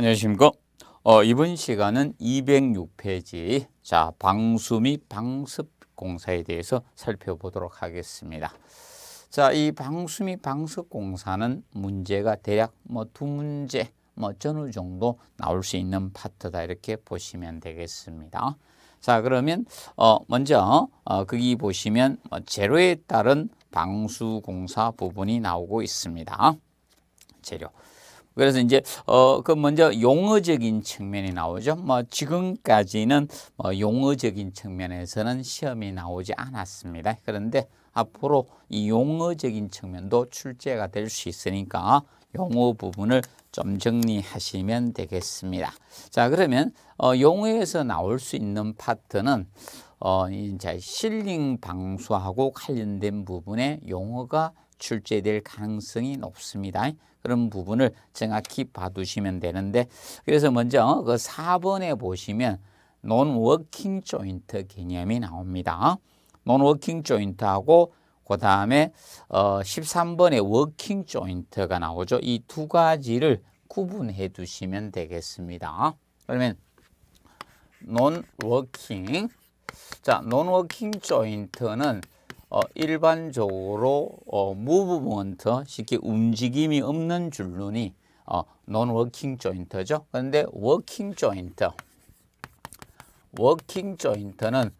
안녕하십니까. 어, 이번 시간은 206페이지 자 방수 및 방습 공사에 대해서 살펴보도록 하겠습니다. 자, 이 방수 및 방습 공사는 문제가 대략 뭐 두 문제, 뭐 전후 정도 나올 수 있는 파트다 이렇게 보시면 되겠습니다. 자, 그러면 어 먼저 어 거기 보시면 어, 뭐 제로에 따른 방수 공사 부분이 나오고 있습니다. 재료. 그래서 이제 어 그 먼저 용어적인 측면이 나오죠. 뭐 지금까지는 뭐 용어적인 측면에서는 시험이 나오지 않았습니다. 그런데 앞으로 이 용어적인 측면도 출제가 될 수 있으니까 용어 부분을 좀 정리하시면 되겠습니다. 자, 그러면 어, 용어에서 나올 수 있는 파트는 어, 이제 실링 방수하고 관련된 부분의 용어가 출제될 가능성이 높습니다. 그런 부분을 정확히 봐두시면 되는데 그래서 먼저 그 4번에 보시면 논워킹 조인트 개념이 나옵니다. 논워킹 조인트하고 그 다음에 13번에 워킹 조인트가 나오죠. 이 두 가지를 구분해 두시면 되겠습니다. 그러면 논워킹 자, 논워킹 조인트는 어, 일반적으로 어, 무브먼트 쉽게 움직임이 없는 줄눈이 어, non w o r 죠 그런데 워킹 조인트 워킹 조인트는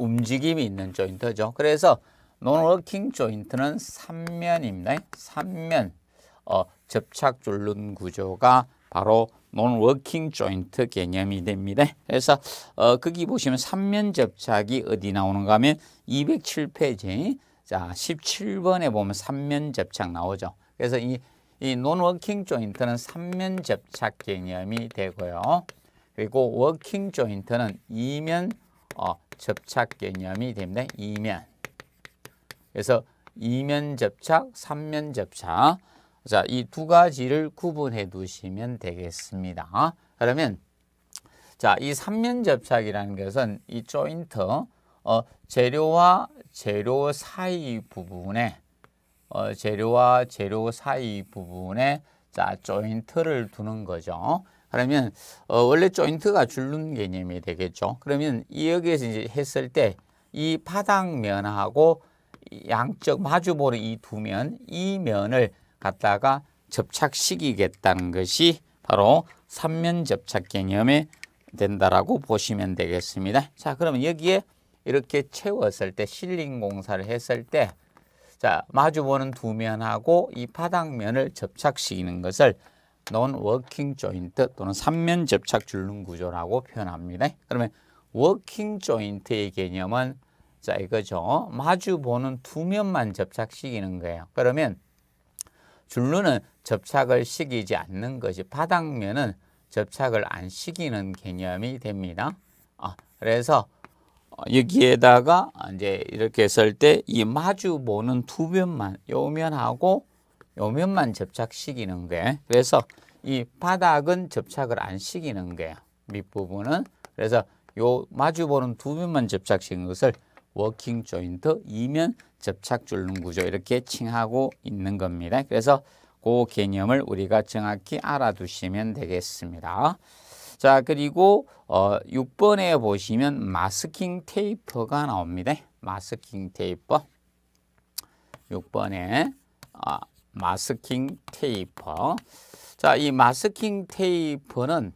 움직임이 있는 조인트죠. 그래서 논워킹 조인트는 3면입니다. 3 삼면, 어, 접착 줄눈 구조가 바로 논워킹 조인트 개념이 됩니다. 그래서 어, 거기 보시면 삼면 접착이 어디 나오는가 하면 207페이지 자 17번에 보면 삼면 접착 나오죠. 그래서 이, 이 논워킹 조인트는 삼면 접착 개념이 되고요. 그리고 워킹 조인트는 이면 어, 접착 개념이 됩니다. 이면. 그래서 이면 접착, 삼면 접착. 자, 이 두 가지를 구분해 두시면 되겠습니다. 그러면 자, 이 삼면 접착이라는 것은 이 조인트 어, 재료와 재료 사이 부분에 어, 재료와 재료 사이 부분에 자, 조인트를 두는 거죠. 그러면 어, 원래 조인트가 줄는 개념이 되겠죠. 그러면 여기에서 이제 했을 때 이 바닥면하고 양쪽 마주보는 이 두 면, 이 면을 갖다가 접착시키겠다는 것이 바로 3면 접착 개념에 된다라고 보시면 되겠습니다. 자, 그러면 여기에 이렇게 채웠을 때 실링 공사를 했을 때 자, 마주보는 두 면하고 이 바닥면을 접착시키는 것을 논 워킹 조인트 또는 3면 접착 줄눈 구조라고 표현합니다. 그러면 워킹 조인트의 개념은 자, 이거죠. 마주 보는 두 면만 접착시키는 거예요. 그러면 줄눈은 접착을 시키지 않는 것이 바닥면은 접착을 안 시키는 개념이 됩니다. 아, 그래서 여기에다가 이제 이렇게 쓸때이 마주 보는 두 면만 요 면하고 요 면만 접착시키는 게 그래서 이 바닥은 접착을 안 시키는 거예요. 밑부분은 그래서 요 마주 보는 두 면만 접착시키는 것을 워킹 조인트, 이면 접착 줄눈 구조 이렇게 칭하고 있는 겁니다. 그래서 그 개념을 우리가 정확히 알아두시면 되겠습니다. 자 그리고 어, 6번에 보시면 마스킹 테이프가 나옵니다. 마스킹 테이퍼 6번에 아, 마스킹 테이퍼 자이 마스킹 테이퍼는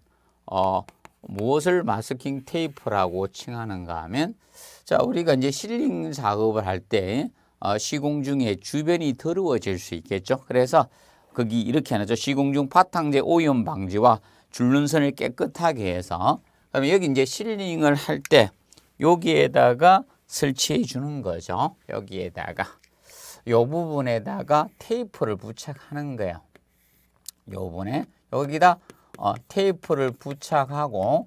어, 무엇을 마스킹 테이프라고 칭하는가 하면 자 우리가 이제 실링 작업을 할때 어, 시공 중에 주변이 더러워질 수 있겠죠. 그래서 거기 이렇게 하죠. 시공 중 파탕제 오염 방지와 줄눈선을 깨끗하게 해서 그러면 여기 이제 실링을 할 때 여기에다가 설치해 주는 거죠. 여기에다가 요 부분에다가 테이프를 부착하는 거예요. 요번에 여기다 어, 테이프를 부착하고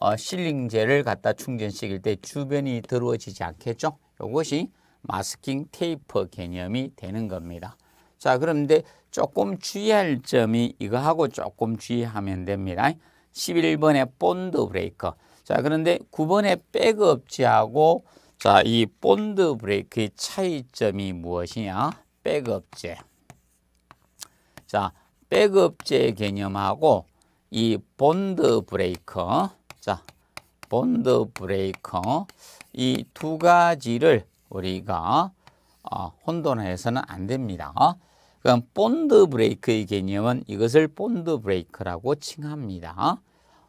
어, 실링제를 갖다 충전시킬 때 주변이 더러워지지 않겠죠? 이것이 마스킹 테이프 개념이 되는 겁니다. 자 그런데 조금 주의할 점이 이거하고 조금 주의하면 됩니다. 11번의 본드 브레이크. 자 그런데 9번의 백업지하고 자 이 본드 브레이크의 차이점이 무엇이냐? 백업재. 자 백업재 개념하고 이 본드 브레이커 자 본드 브레이커 이 두 가지를 우리가 어, 혼돈해서는 안 됩니다. 그럼 본드 브레이크의 개념은 이것을 본드 브레이크라고 칭합니다.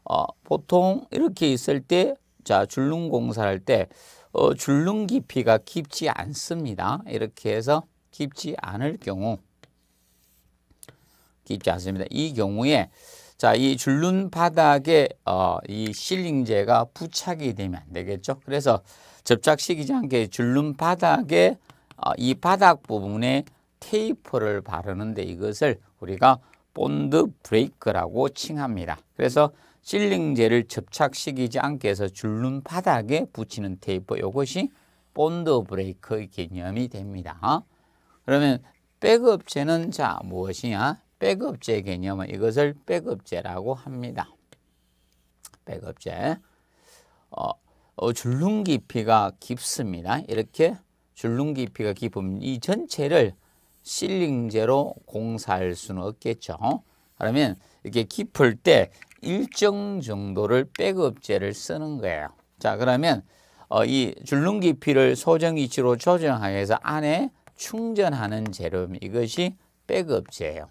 어, 보통 이렇게 있을 때, 자, 줄눈 공사할 때, 어, 줄눈 깊이가 깊지 않습니다. 이렇게 해서 깊지 않을 경우, 깊지 않습니다. 이 경우에 자, 이 줄눈 바닥에 어, 이 실링제가 부착이 되면 안 되겠죠. 그래서 접착시키지 않게 줄눈 바닥에 어, 이 바닥 부분에 테이프를 바르는데 이것을 우리가 본드 브레이크라고 칭합니다. 그래서 실링제를 접착시키지 않게 해서 줄눈 바닥에 붙이는 테이프 이것이 본드 브레이크의 개념이 됩니다. 그러면 백업체는 자 무엇이냐? 백업제 개념은 이것을 백업제라고 합니다. 백업제. 어, 어, 줄눈 깊이가 깊습니다. 이렇게 줄눈 깊이가 깊으면 이 전체를 실링제로 공사할 수는 없겠죠. 그러면 이렇게 깊을 때 일정 정도를 백업제를 쓰는 거예요. 자 그러면 어, 이 줄눈 깊이를 소정 위치로 조정하여서 안에 충전하는 재료 이것이 백업제예요.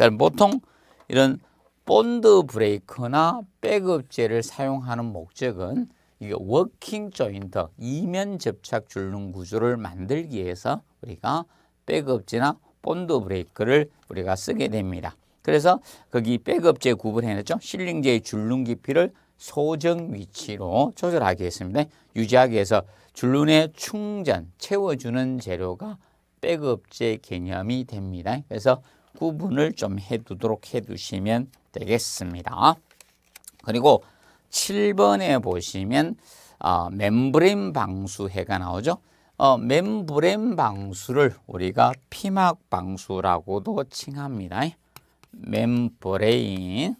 그러니까 보통 이런 본드 브레이크나 백업제를 사용하는 목적은 이게 워킹 조인트, 이면 접착 줄눈 구조를 만들기 위해서 우리가 백업제나 본드 브레이크를 우리가 쓰게 됩니다. 그래서 거기 백업제 구분해놨죠. 실링제의 줄눈 깊이를 소정 위치로 조절하기 위해니다 유지하기 위해서 줄눈의 충전, 채워주는 재료가 백업제 개념이 됩니다. 그래서 구분을 좀 해두도록 해두시면 되겠습니다. 그리고 7번에 보시면 어, 멤브레인 방수해가 나오죠. 어, 멤브레인 방수를 우리가 피막 방수라고도 칭합니다. 멤브레인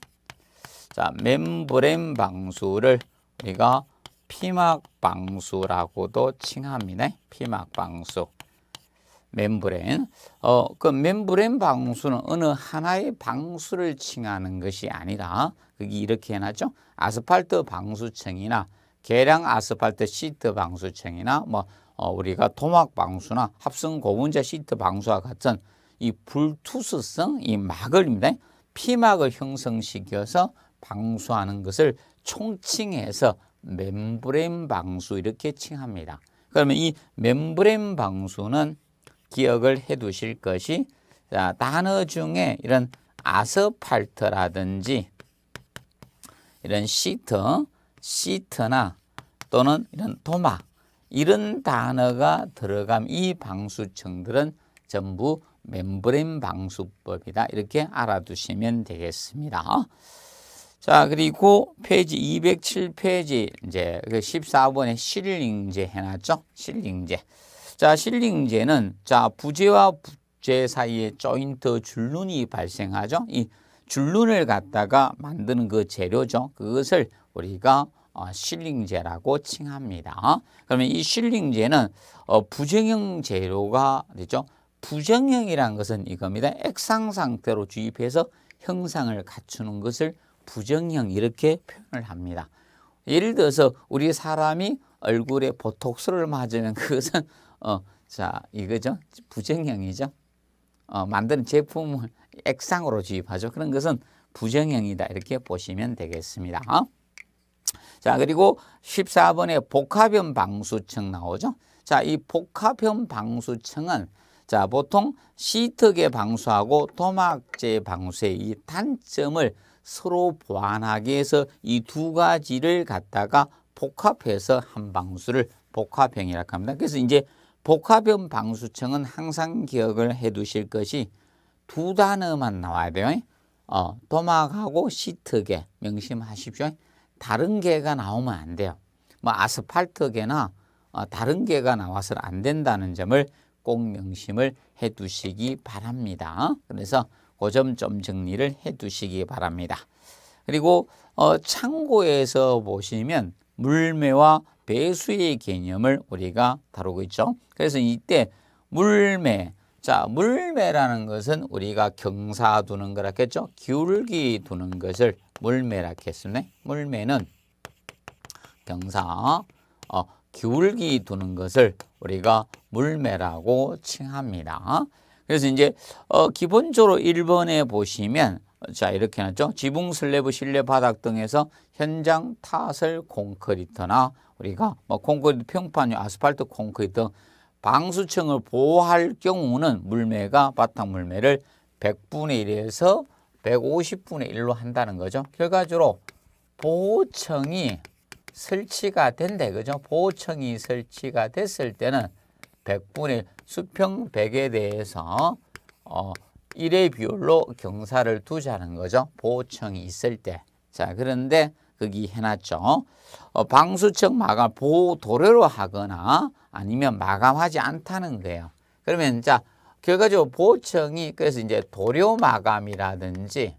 자, 멤브레인 방수를 우리가 피막 방수라고도 칭합니다. 피막 방수. 멤브렌. 어, 그 멤브렌 방수는 어느 하나의 방수를 칭하는 것이 아니라 거기 이렇게 해놨죠. 아스팔트 방수층이나 계량 아스팔트 시트 방수층이나 뭐 어, 우리가 토막 방수나 합성 고분자 시트 방수와 같은 이 불투수성 이 막을입니다. 피막을 형성시켜서 방수하는 것을 총칭해서 멤브레인 방수 이렇게 칭합니다. 그러면 이 멤브레인 방수는 기억을 해 두실 것이 자, 단어 중에 이런 아스팔트라든지 이런 시트, 시트나 또는 이런 도마 이런 단어가 들어감 이 방수층들은 전부 멤브레인 방수법이다. 이렇게 알아두시면 되겠습니다. 자, 그리고 페이지 207페이지 이제 14번에 그 실링제 해놨죠? 실링제. 자, 실링제는 자, 부재와 부재 사이에 조인트 줄눈이 발생하죠. 이 줄눈을 갖다가 만드는 그 재료죠. 그것을 우리가 어, 실링제라고 칭합니다. 그러면 이 실링제는 어, 부정형 재료가 되죠. 부정형이라 것은 이겁니다. 액상 상태로 주입해서 형상을 갖추는 것을 부정형 이렇게 표현을 합니다. 예를 들어서 우리 사람이 얼굴에 보톡스를 맞으면 그것은 어, 자, 이거죠. 부정형이죠. 어, 만드는 제품을 액상으로 주입하죠. 그런 것은 부정형이다. 이렇게 보시면 되겠습니다. 어? 자, 그리고 14번에 복합형 방수층 나오죠. 자, 이 복합형 방수층은 자, 보통 시특의 방수하고 토막재 방수의 이 단점을 서로 보완하기 위해서 이 두 가지를 갖다가 복합해서 한 방수를 복합형이라고 합니다. 그래서 이제 복합형 방수층은 항상 기억을 해 두실 것이 두 단어만 나와야 돼요. 어, 도막하고 시트계 명심하십시오. 다른 개가 나오면 안 돼요. 뭐 아스팔트계나 어, 다른 개가 나와서는 안 된다는 점을 꼭 명심을 해 두시기 바랍니다. 그래서 그 점 좀 정리를 해 두시기 바랍니다. 그리고 어, 창고에서 보시면 물매와 배수의 개념을 우리가 다루고 있죠. 그래서 이때 물매, 자 물매라는 것은 우리가 경사 두는 거라겠죠. 기울기 두는 것을 물매라겠습네 물매는 경사, 어, 기울기 두는 것을 우리가 물매라고 칭합니다. 그래서 이제 어, 기본적으로 1번에 보시면 자 이렇게 해놨죠. 지붕, 슬래브, 실내 바닥 등에서 현장 타설 콘크리트나 우리가 뭐 콘크리트 평판이 아스팔트 콘크리트 방수층을 보호할 경우는 물매가 바탕 물매를 100분의 1에서 150분의 1로 한다는 거죠. 결과적으로 보호청이 설치가 된대 그죠? 보호청이 설치가 됐을 때는 100분의 수평 100에 대해서 어 1의 비율로 경사를 두자는 거죠. 보호청이 있을 때. 자, 그런데 거기 해놨죠. 어, 방수층 마감 보호 도로로 하거나 아니면 마감하지 않다는 거예요. 그러면 자 결과적으로 보호층이 그래서 이제 도료 마감이라든지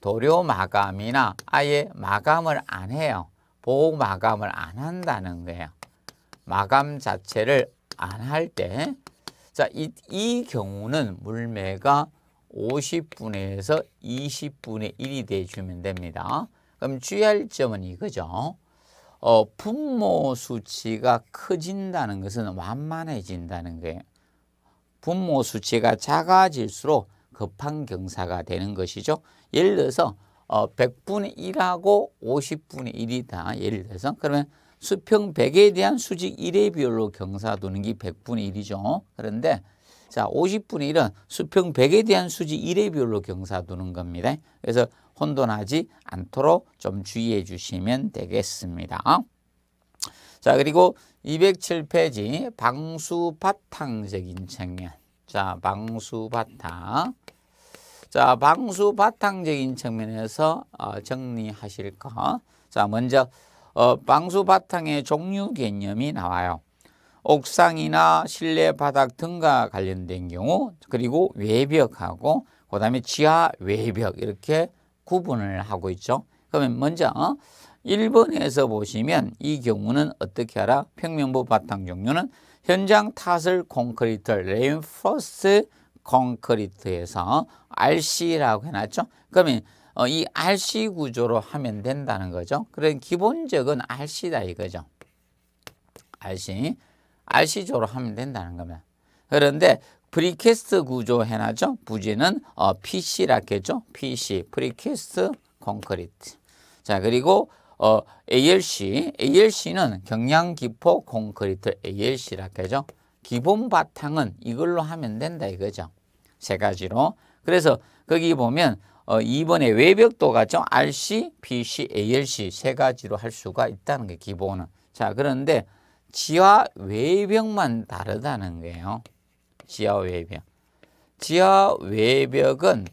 도료 마감이나 아예 마감을 안 해요. 보호 마감을 안 한다는 거예요. 마감 자체를 안 할 때, 자, 이, 이 경우는 물매가 50분에서 20분의 1이 돼주면 됩니다. 그럼 주의할 점은 이거죠. 어, 분모 수치가 커진다는 것은 완만해진다는 거예요. 분모 수치가 작아질수록 급한 경사가 되는 것이죠. 예를 들어서 어, 100분의 1하고 50분의 1이다. 예를 들어서 그러면 수평 100에 대한 수직 1의 비율로 경사 도는 게 100분의 1이죠. 그런데 자 50분의 1은 수평 100에 대한 수직 1의 비율로 경사 도는 겁니다. 그래서 혼돈하지 않도록 좀 주의해 주시면 되겠습니다. 자 그리고 207페이지 방수바탕적인 측면 자 방수바탕 자 방수바탕적인 측면에서 어, 정리하실 거자 먼저 어, 방수바탕의 종류 개념이 나와요. 옥상이나 실내 바닥 등과 관련된 경우 그리고 외벽하고 그 다음에 지하 외벽 이렇게 구분을 하고 있죠. 그러면 먼저 1번에서 어? 보시면 이 경우는 어떻게 하라? 평면부 바탕 종류는 현장 타설 콘크리트 레인포스 콘크리트에서 RC라고 해놨죠. 그러면 어, 이 RC 구조로 하면 된다는 거죠. 그런 그러니까 기본적은 RC다 이거죠. RC. RC조로 하면 된다는 겁니다. 그런데 프리캐스트 구조 해나죠. 부지는 어, PC 라켓죠. PC 프리캐스트 콘크리트. 자 그리고 어, ALC ALC는 경량 기포 콘크리트 ALC 라켓죠. 기본 바탕은 이걸로 하면 된다 이거죠. 세 가지로. 그래서 거기 보면 어, 2번에 외벽도가 좀 RC, BC, ALC 세 가지로 할 수가 있다는 게 기본은. 자, 그런데 지하 외벽만 다르다는 거예요. 지하 외벽. 지하 외벽은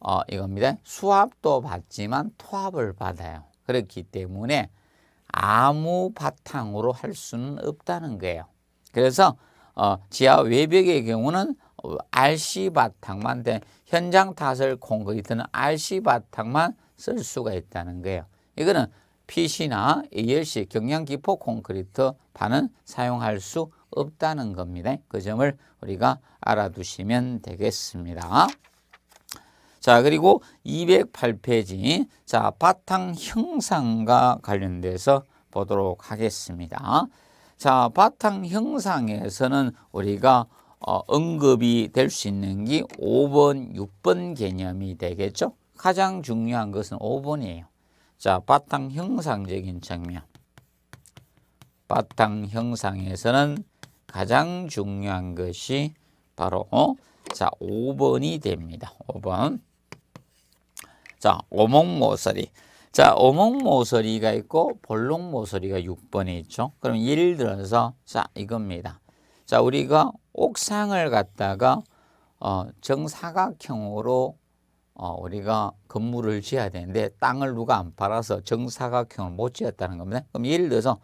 어, 이겁니다. 수압도 받지만 토압을 받아요. 그렇기 때문에 아무 바탕으로 할 수는 없다는 거예요. 그래서 어, 지하 외벽의 경우는 RC 바탕만 된 현장 타설 콘크리트는 RC 바탕만 쓸 수가 있다는 거예요. 이거는 PC나 ALC 경량 기포 콘크리트 반은 사용할 수 없다는 겁니다. 그 점을 우리가 알아두시면 되겠습니다. 자, 그리고 208페이지. 자, 바탕 형상과 관련돼서 보도록 하겠습니다. 자, 바탕 형상에서는 우리가 어, 언급이 될 수 있는 게 5번, 6번 개념이 되겠죠. 가장 중요한 것은 5번이에요. 자, 바탕 형상적인 장면 바탕 형상에서는 가장 중요한 것이 바로 어? 자 5번이 됩니다. 5번 자 오목모서리 자 오목모서리가 있고 볼록모서리가 6번에 있죠. 그럼 예를 들어서 자 이겁니다. 자 우리가 옥상을 갖다가 어, 정사각형으로 어, 우리가 건물을 지어야 되는데 땅을 누가 안 팔아서 정사각형을 못 지었다는 겁니다. 그럼 예를 들어서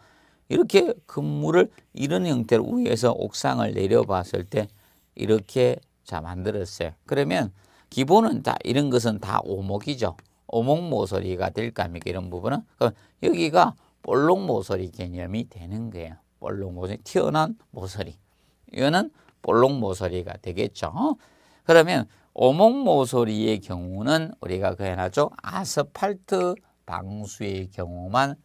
이렇게 건물을 이런 형태로 위에서 옥상을 내려봤을 때 이렇게 자 만들었어요. 그러면 기본은 다 이런 것은 다 오목이죠. 오목 모서리가 될까 니까 이런 부분은 그럼 여기가 볼록 모서리 개념이 되는 거예요. 볼록 모서리 튀어난 모서리 이거는 볼록 모서리가 되겠죠. 그러면 오목 모서리의 경우는 우리가 그 해나죠 아스팔트 방수의 경우만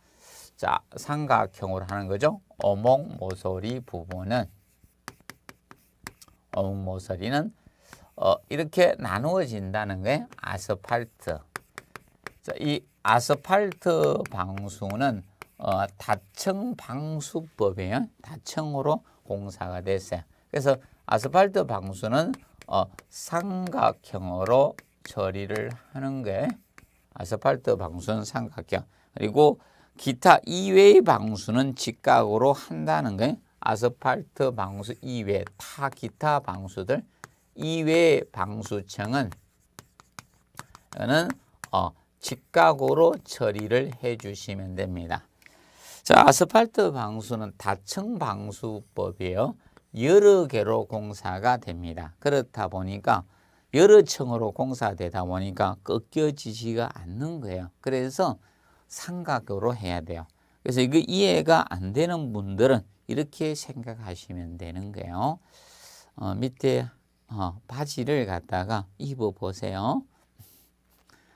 자, 삼각형으로 하는 거죠. 어몽 모서리 부분은 어몽 모서리는 어, 이렇게 나누어진다는 게 아스팔트. 자, 이 아스팔트 방수는 어, 다층 방수법이에요. 다층으로 공사가 됐어요. 그래서 아스팔트 방수는 어, 삼각형으로 처리를 하는 게 아스팔트 방수는 삼각형. 그리고 기타 이외의 방수는 직각으로 한다는 게 아스팔트 방수 이외 타 기타 방수들 이외 방수층은 는 어, 직각으로 처리를 해 주시면 됩니다. 자, 아스팔트 방수는 다층 방수법이에요. 여러 개로 공사가 됩니다. 그렇다 보니까 여러 층으로 공사되다 보니까 꺾여지지가 않는 거예요. 그래서 삼각으로 해야 돼요. 그래서 이거 이해가 안 되는 분들은 이렇게 생각하시면 되는 거예요. 어, 밑에 어, 바지를 갖다가 입어보세요.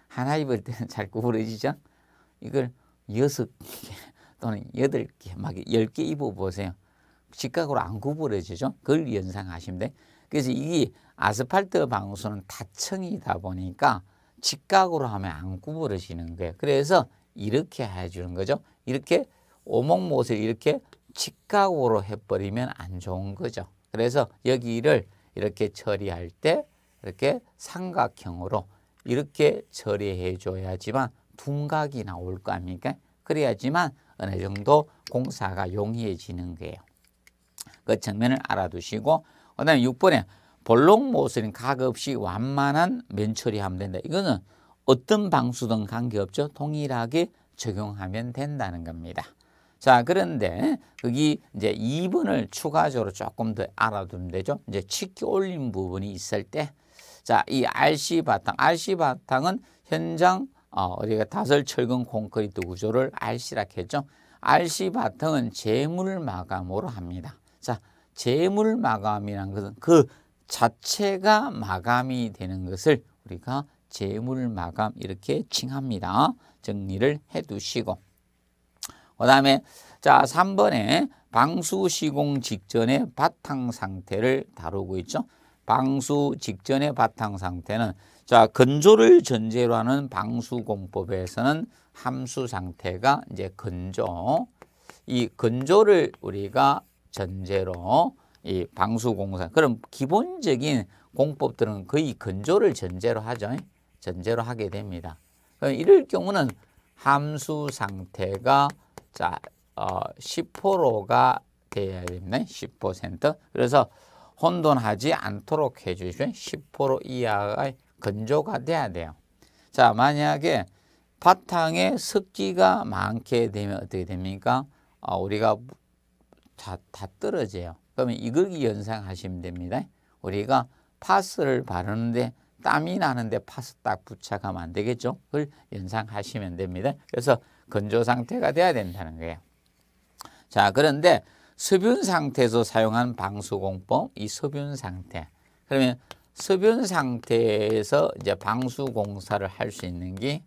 하나 입을 때는 잘 구부러지죠? 이걸 여섯 개 또는 여덟 개, 막 열 개 입어보세요. 직각으로 안 구부러지죠? 그걸 연상하시면 돼. 그래서 이게 아스팔트 방수는 다층이다 보니까 직각으로 하면 안 구부러지는 거예요. 그래서 이렇게 해주는 거죠. 이렇게 오목못을 이렇게 직각으로 해버리면 안 좋은 거죠. 그래서 여기를 이렇게 처리할 때 이렇게 삼각형으로 이렇게 처리해 줘야지만 둔각이 나올 거 아닙니까? 그래야지만 어느 정도 공사가 용이해지는 거예요. 그 측면을 알아두시고 그 다음에 6번에 볼록 모서리는 각없이 완만한 면 처리하면 된다. 이거는 어떤 방수든 관계없죠. 동일하게 적용하면 된다는 겁니다. 자, 그런데 거기 이제 2번을 추가적으로 조금 더 알아두면 되죠. 이제 치기 올린 부분이 있을 때 자, 이 RC 바탕, RC 바탕은 현장 어, 우리가 다설 철근 콘크리트 구조를 RC라 했죠. RC 바탕은 재물 마감으로 합니다. 자, 재물 마감이란 것은 그 자체가 마감이 되는 것을 우리가 재물 마감 이렇게 칭합니다. 정리를 해 두시고 그 다음에 자 3번에 방수 시공 직전의 바탕 상태를 다루고 있죠. 방수 직전의 바탕 상태는 자 건조를 전제로 하는 방수 공법에서는 함수 상태가 이제 건조 이 건조를 우리가 전제로 이 방수 공사 그럼 기본적인 공법들은 거의 건조를 전제로 하죠. 전제로 하게 됩니다. 이럴 경우는 함수 상태가 자, 어, 10%가 돼야 됩니다. 10% 그래서 혼돈하지 않도록 해주시면 10% 이하의 건조가 돼야 돼요. 자, 만약에 바탕에 습기가 많게 되면 어떻게 됩니까? 어, 우리가 다, 다 떨어져요. 그러면 이글기 연상하시면 됩니다. 우리가 파스를 바르는데 땀이 나는데 파스 딱 부착하면 안 되겠죠? 그걸 연상하시면 됩니다. 그래서 건조 상태가 돼야 된다는 거예요. 자, 그런데 습윤 상태에서 사용한 방수공법, 이 습윤 상태. 그러면 습윤 상태에서 이제 방수공사를 할 수 있는 게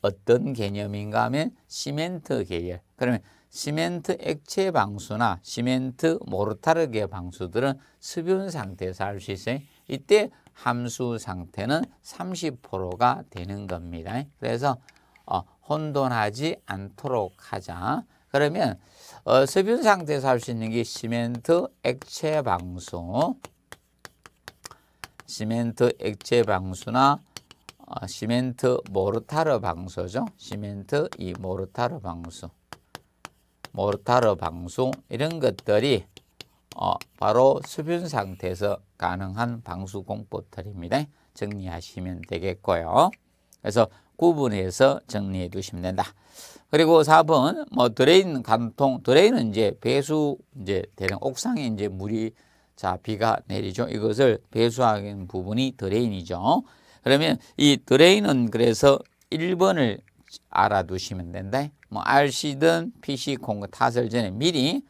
어떤 개념인가 하면 시멘트 계열. 그러면 시멘트 액체 방수나 시멘트 모르타르계 방수들은 습윤 상태에서 할 수 있어요. 이때 함수 상태는 30%가 되는 겁니다. 그래서 어, 혼돈하지 않도록 하자. 그러면 어, 습윤 상태에서 할 수 있는 게 시멘트 액체 방수, 시멘트 액체 방수나 어, 시멘트 모르타르 방수죠. 시멘트 이 모르타르 방수, 모르타르 방수 이런 것들이 어, 바로 수변 상태에서 가능한 방수공포털입니다. 정리하시면 되겠고요. 그래서 구분해서 정리해 두시면 된다. 그리고 4번 뭐 드레인 관통 드레인은 이제 배수 이제 대량 옥상에 이제 물이 자 비가 내리죠. 이것을 배수하는 부분이 드레인이죠. 그러면 이 드레인은 그래서 1번을 알아두시면 된다. 뭐 RC든 PC 공급 타설 전에 미리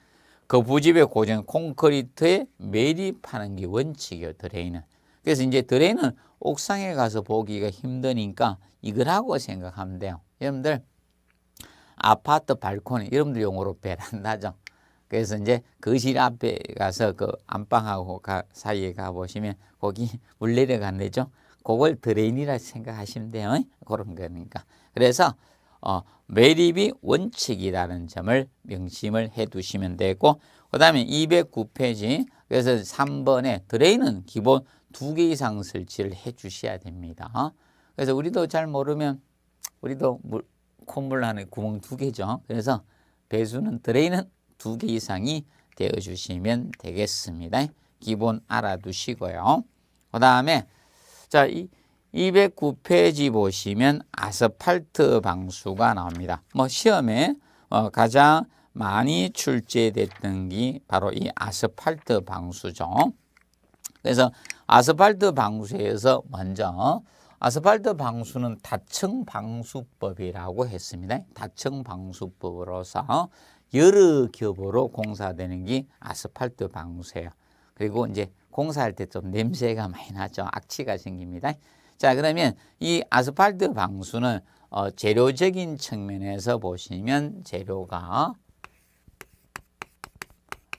그 부집의 고정 콘크리트에 매립하는 게 원칙이에요. 드레인은. 그래서 이제 드레인은 옥상에 가서 보기가 힘드니까 이거라고 생각하면 돼요. 여러분들 아파트 발코니 여러분들 용어로 베란다죠. 그래서 이제 거실 앞에 가서 그 안방하고 가, 사이에 가보시면 거기 물 내려간대죠. 그걸 드레인이라 생각하시면 돼요. 그런 거니까. 그래서 어, 매립이 원칙이라는 점을 명심을 해 두시면 되고 그 다음에 209페이지 그래서 3번에 드레인은 기본 2개 이상 설치를 해 주셔야 됩니다. 어? 그래서 우리도 잘 모르면 우리도 물, 콧물 안에 구멍 두 개죠. 그래서 배수는 드레인은 두 개 이상이 되어 주시면 되겠습니다. 기본 알아두시고요. 그 다음에 자이 209페이지 보시면 아스팔트 방수가 나옵니다. 뭐 시험에 어, 가장 많이 출제됐던 게 바로 이 아스팔트 방수죠. 그래서 아스팔트 방수에서 먼저 아스팔트 방수는 다층 방수법이라고 했습니다. 다층 방수법으로서 여러 겹으로 공사되는 게 아스팔트 방수예요. 그리고 이제 공사할 때 좀 냄새가 많이 나죠. 악취가 생깁니다. 자 그러면 이 아스팔트 방수는 어, 재료적인 측면에서 보시면 재료가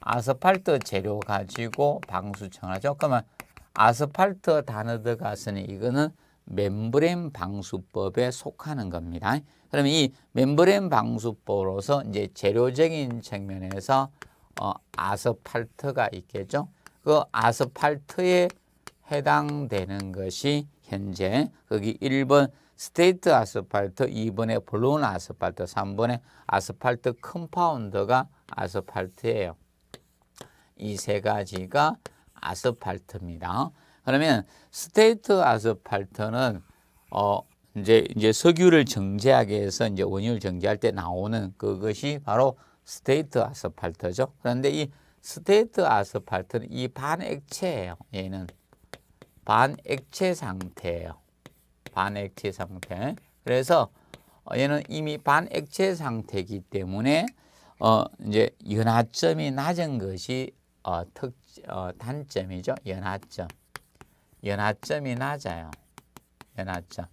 아스팔트 재료 가지고 방수청을 하죠. 그러면 아스팔트 단어 들어갔으니 이거는 멤브레인 방수법에 속하는 겁니다. 그러면 이 멤브레인 방수법으로서 이제 재료적인 측면에서 어, 아스팔트가 있겠죠. 그 아스팔트에 해당되는 것이 현재 거기 1번 스테이트 아스팔트, 2번에 블론 아스팔트, 3번에 아스팔트 컴파운드가 아스팔트예요. 이 세 가지가 아스팔트입니다. 그러면 스테이트 아스팔트는 어 이제 이제 석유를 정제하기 해서 이제 원유를 정제할 때 나오는 그것이 바로 스테이트 아스팔트죠. 그런데 이 스테이트 아스팔트는 이 반액체예요. 얘는 반액체 상태예요. 반액체 상태. 그래서 어, 얘는 이미 반액체 상태이기 때문에 어 이제 연하점이 낮은 것이 어, 특, 어, 단점이죠. 연하점. 연하점이 낮아요. 연하점.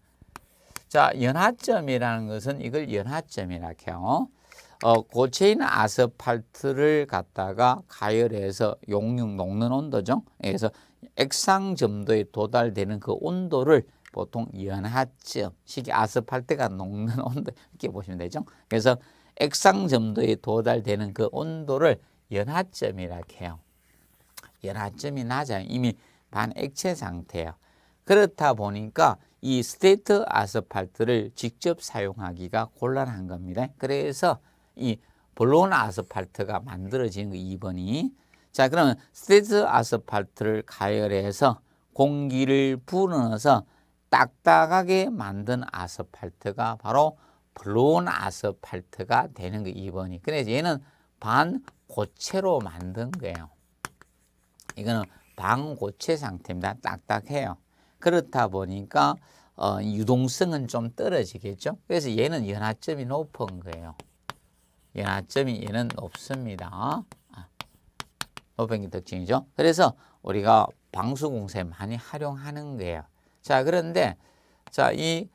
자, 연하점이라는 것은 이걸 연하점이라 해요. 어, 고체인 아스팔트를 갖다가 가열해서 용융 녹는 온도죠. 그래서 액상 점도에 도달되는 그 온도를 보통 연하점, 식이 아스팔트가 녹는 온도 이렇게 보시면 되죠. 그래서 액상 점도에 도달되는 그 온도를 연하점이라 고 해요. 연하점이 낮아요. 이미 반액체 상태예요. 그렇다 보니까 이 스테이트 아스팔트를 직접 사용하기가 곤란한 겁니다. 그래서 이 블론 아스팔트가 만들어진는 2번이 그 자, 그러면 스테즈 아스팔트를 가열해서 공기를 불어넣어서 딱딱하게 만든 아스팔트가 바로 블론 아스팔트가 되는 게 2번이. 그래서 얘는 반고체로 만든 거예요. 이거는 반고체 상태입니다. 딱딱해요. 그렇다 보니까 어, 유동성은 좀 떨어지겠죠. 그래서 얘는 연화점이 높은 거예요. 연화점이 얘는 높습니다. 오뱅기 특징이죠. 그래서 우리가 방수공세 많이 활용하는 거예요. 자, 그런데 자, 이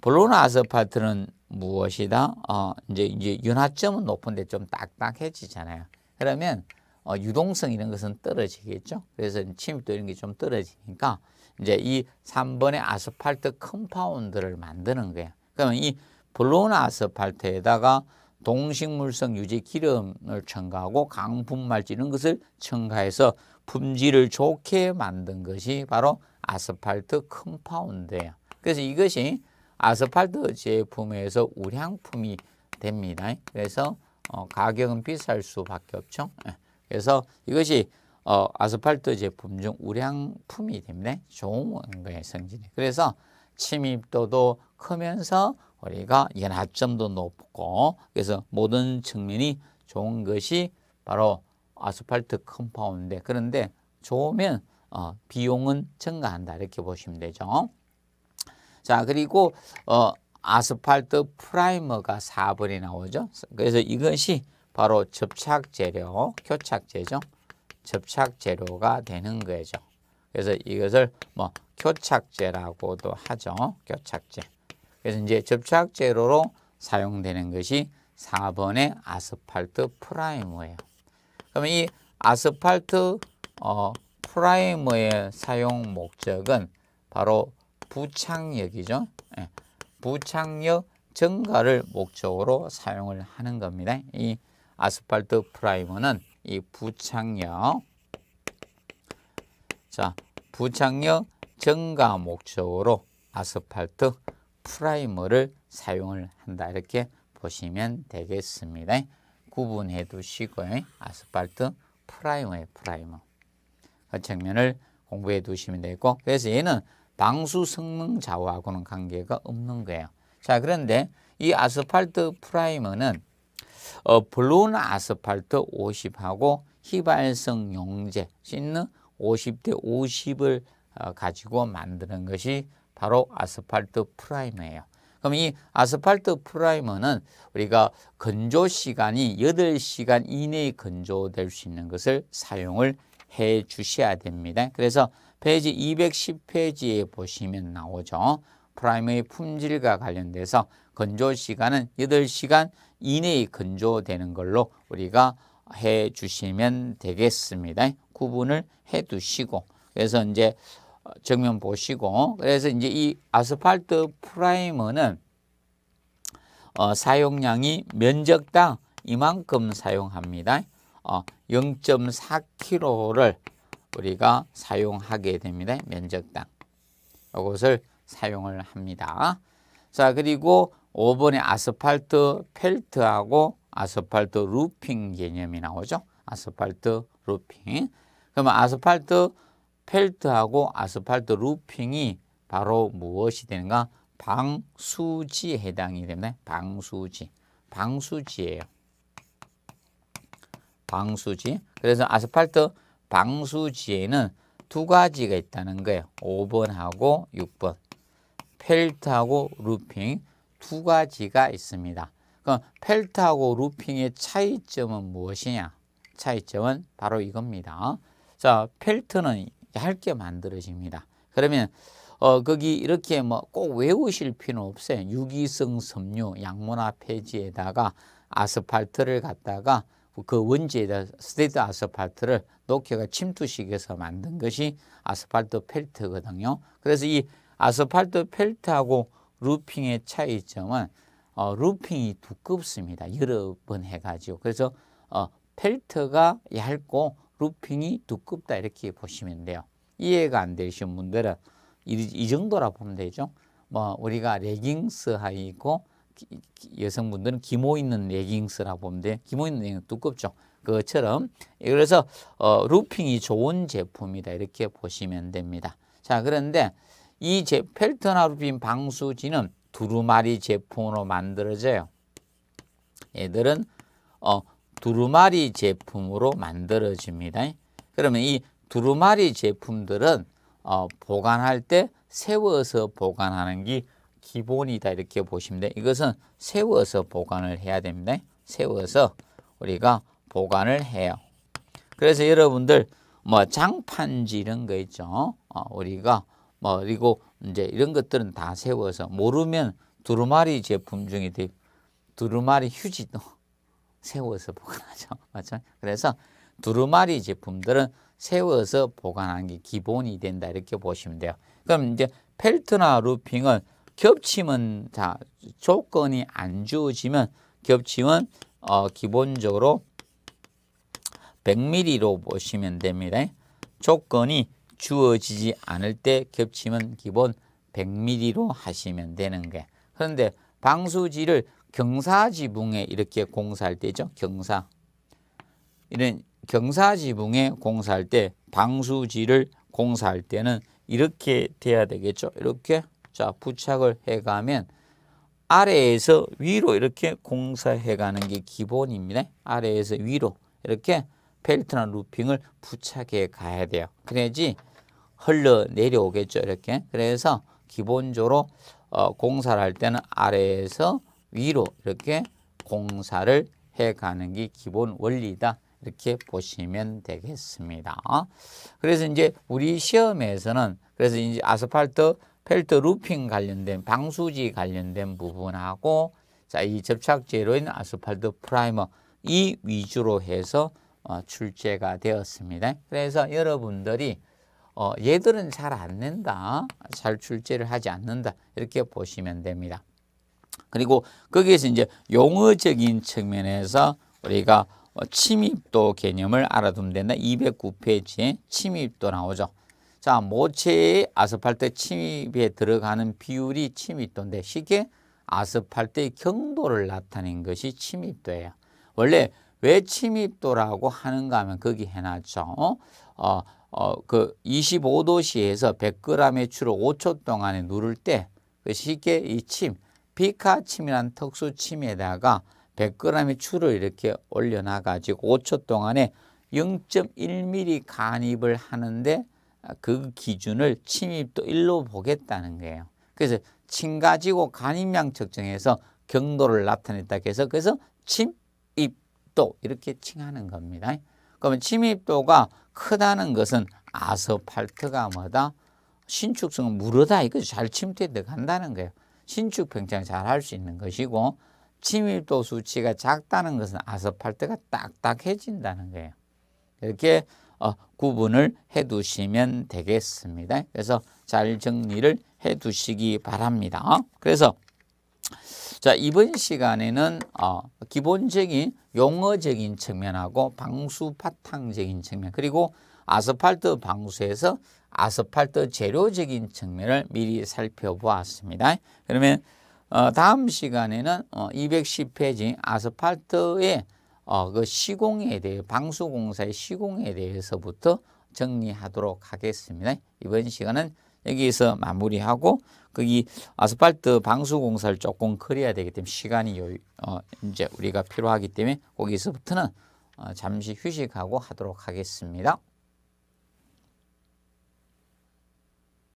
볼로나 아스팔트는 무엇이다? 어, 이제, 이제 윤화점은 높은데 좀 딱딱해지잖아요. 그러면 어, 유동성 이런 것은 떨어지겠죠. 그래서 침입도 이런 게 좀 떨어지니까 이제 이 3번의 아스팔트 컴파운드를 만드는 거예요. 그러면 이 볼로나 아스팔트에다가 동식물성 유지 기름을 첨가하고 강분말지는 것을 첨가해서 품질을 좋게 만든 것이 바로 아스팔트 컴파운드예요. 그래서 이것이 아스팔트 제품에서 우량품이 됩니다. 그래서 어, 가격은 비쌀 수밖에 없죠. 예. 그래서 이것이 어, 아스팔트 제품 중 우량품이 됩니다. 좋은 거예요, 성질이. 그래서 침입도도 크면서 우리가 연합점도 높고 그래서 모든 측면이 좋은 것이 바로 아스팔트 컴파운드 그런데 좋으면 어, 비용은 증가한다 이렇게 보시면 되죠. 자 그리고 어, 아스팔트 프라이머가 4번이 나오죠. 그래서 이것이 바로 접착 재료, 교착 재죠. 접착 재료가 되는 거죠. 그래서 이것을 뭐 교착제라고도 하죠. 교착제. 그래서 이제 접착 제료로 사용되는 것이 4번의 아스팔트 프라이머예요. 그러면 이 아스팔트 어, 프라이머의 사용 목적은 바로 부착력이죠. 예. 부착력 증가를 목적으로 사용을 하는 겁니다. 이 아스팔트 프라이머는 이 부착력 자, 부착력 증가 목적으로 아스팔트 프라이머를 사용을 한다 이렇게 보시면 되겠습니다. 구분해 두시고요. 아스팔트 프라이머에 프라이머. 그 측면을 공부해 두시면 되고 그래서 얘는 방수 성능 좌우하고는 관계가 없는 거예요. 자 그런데 이 아스팔트 프라이머는 어, 블루는 아스팔트 50하고 휘발성 용제 씻는 50대 50을 어, 가지고 만드는 것이 바로 아스팔트 프라이머예요. 그럼 이 아스팔트 프라이머는 우리가 건조 시간이 8시간 이내에 건조될 수 있는 것을 사용을 해 주셔야 됩니다. 그래서 페이지 210페이지에 보시면 나오죠. 프라이머의 품질과 관련돼서 건조 시간은 8시간 이내에 건조되는 걸로 우리가 해 주시면 되겠습니다. 구분을 해 두시고 그래서 이제 정면 보시고 그래서 이제 이 아스팔트 프라이머는 어, 사용량이 면적당 이만큼 사용합니다. 어, 0.4kg를 우리가 사용하게 됩니다. 면적당. 이것을 사용을 합니다. 자, 그리고 5번에 아스팔트 펠트하고 아스팔트 루핑 개념이 나오죠. 아스팔트 루핑. 그러면 아스팔트 펠트하고 아스팔트 루핑이 바로 무엇이 되는가? 방수지에 해당이 됩니다. 방수지. 방수지예요. 방수지. 그래서 아스팔트 방수지에는 두 가지가 있다는 거예요. 5번하고 6번. 펠트하고 루핑 두 가지가 있습니다. 그럼 펠트하고 루핑의 차이점은 무엇이냐? 차이점은 바로 이겁니다. 자, 펠트는 얇게 만들어집니다. 그러면 어, 거기 이렇게 뭐 꼭 외우실 필요는 없어요. 유기성 섬유 양모나 폐지에다가 아스팔트를 갖다가 그 원지에다 스테이트 아스팔트를 녹혀가 침투식에서 만든 것이 아스팔트 펠트거든요. 그래서 이 아스팔트 펠트하고 루핑의 차이점은 어, 루핑이 두껍습니다. 여러 번 해가지고. 그래서 어, 펠트가 얇고 루핑이 두껍다 이렇게 보시면 돼요. 이해가 안 되신 분들은 이, 이 정도라 보면 되죠. 뭐 우리가 레깅스 하이고 여성분들은 기모 있는 레깅스라 보면 돼. 기모 있는 레깅스 두껍죠. 그처럼 그래서 어, 루핑이 좋은 제품이다 이렇게 보시면 됩니다. 자 그런데 이 펠트나 루핑 방수지는 두루마리 제품으로 만들어져요. 얘들은 어, 두루마리 제품으로 만들어집니다. 그러면 이 두루마리 제품들은 어, 보관할 때 세워서 보관하는 게 기본이다 이렇게 보시면 돼. 이것은 세워서 보관을 해야 됩니다. 세워서 우리가 보관을 해요. 그래서 여러분들 뭐 장판지 이런 거 있죠. 어, 우리가 뭐 그리고 이제 이런 것들은 다 세워서 모르면 두루마리 제품 중에 두루마리 휴지도 어, 세워서 보관하죠. 맞죠? 그래서 두루마리 제품들은 세워서 보관하는 게 기본이 된다 이렇게 보시면 돼요. 그럼 이제 펠트나 루핑은 겹침은 자 조건이 안 주어지면 겹침은 어, 기본적으로 100mm로 보시면 됩니다. 조건이 주어지지 않을 때 겹침은 기본 100mm로 하시면 되는 게 그런데 방수지를 경사지붕에 이렇게 공사할 때죠. 경사. 이런 경사지붕에 공사할 때 방수지를 공사할 때는 이렇게 돼야 되겠죠. 이렇게 자 부착을 해가면 아래에서 위로 이렇게 공사해가는 게 기본입니다. 아래에서 위로 이렇게 펠트나 루핑을 부착해 가야 돼요. 그래야지 흘러 내려오겠죠. 이렇게. 그래서 기본적으로 어, 공사를 할 때는 아래에서 위로 이렇게 공사를 해가는 게 기본 원리다. 이렇게 보시면 되겠습니다. 그래서 이제 우리 시험에서는 그래서 이제 아스팔트 펠트 루핑 관련된 방수지 관련된 부분하고 자, 이 접착 제로인 아스팔트 프라이머 이 위주로 해서 어, 출제가 되었습니다. 그래서 여러분들이 어, 얘들은 잘안 낸다. 잘 출제를 하지 않는다. 이렇게 보시면 됩니다. 그리고 거기에서 이제 용어적인 측면에서 우리가 어, 침입도 개념을 알아두면 된다. 209페이지에 침입도 나오죠. 자, 모체의 아스팔트 침입에 들어가는 비율이 침입도인데 쉽게 아스팔트의 경도를 나타낸 것이 침입도예요. 원래 왜 침입도라고 하는가 하면 거기 해놨죠. 어, 어, 그 25도씨에서 100g의 추로 5초 동안에 누를 때 그 쉽게 이 침, 비카침이란 특수침에다가 100g의 추를 이렇게 올려놔가지고 5초 동안에 0.1mm 간입을 하는데 그 기준을 침입도 1로 보겠다는 거예요. 그래서 침 가지고 간입량 측정해서 경도를 나타냈다 해서 그래서 침입도 이렇게 칭하는 겁니다. 그러면 침입도가 크다는 것은 아스팔트가 뭐다? 신축성은 무르다 이거죠. 잘 침투에 들어간다는 거예요. 신축 평창 잘 할 수 있는 것이고 침입도 수치가 작다는 것은 아스팔트가 딱딱해진다는 거예요. 이렇게 어, 구분을 해두시면 되겠습니다. 그래서 잘 정리를 해두시기 바랍니다. 그래서 자 이번 시간에는 어, 기본적인 용어적인 측면하고 방수 파탕적인 측면 그리고 아스팔트 방수에서 아스팔트 재료적인 측면을 미리 살펴보았습니다. 그러면 어, 다음 시간에는 어, 210페이지 아스팔트의 어, 그 시공에 대해 방수공사의 시공에 대해서부터 정리하도록 하겠습니다. 이번 시간은 여기서 마무리하고 거기 아스팔트 방수공사를 조금 커려야 되기 때문에 시간이 요, 어, 이제 우리가 필요하기 때문에 거기서부터는 어, 잠시 휴식하고 하도록 하겠습니다.